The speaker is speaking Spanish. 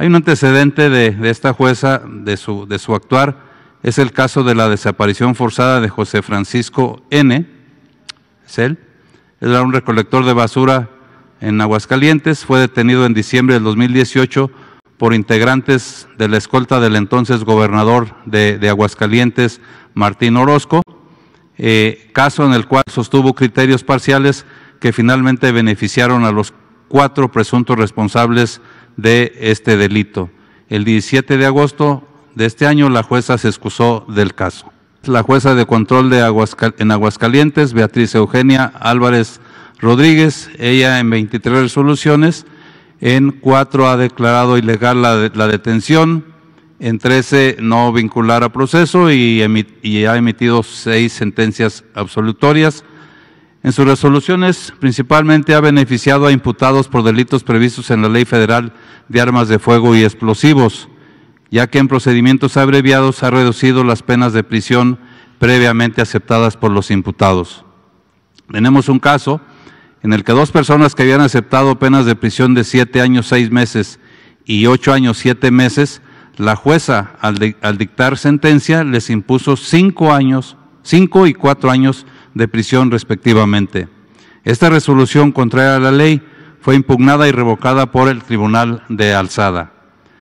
Hay un antecedente de, esta jueza, de su, actuar, es el caso de la desaparición forzada de José Francisco N. Es él. Era un recolector de basura en Aguascalientes. Fue detenido en diciembre del 2018 por integrantes de la escolta del entonces gobernador de, Aguascalientes, Martín Orozco. Eh, caso en el cual sostuvo criterios parciales que finalmente beneficiaron a los cuatro presuntos responsables de este delito. El 17 de agosto de este año la jueza se excusó del caso. La jueza de control de Aguascal en Aguascalientes, Beatriz Eugenia Álvarez Rodríguez, ella en 23 resoluciones, en cuatro ha declarado ilegal la, detención, en 13 no vincular a proceso y, y ha emitido seis sentencias absolutorias, en sus resoluciones principalmente ha beneficiado a imputados por delitos previstos en la Ley Federal de Armas de Fuego y Explosivos, ya que en procedimientos abreviados ha reducido las penas de prisión previamente aceptadas por los imputados. Tenemos un caso en el que dos personas que habían aceptado penas de prisión de siete años seis meses y ocho años siete meses, la jueza al, dictar sentencia les impuso cinco años, cinco y cuatro años de prisión respectivamente. Esta resolución contraria a la ley fue impugnada y revocada por el Tribunal de Alzada.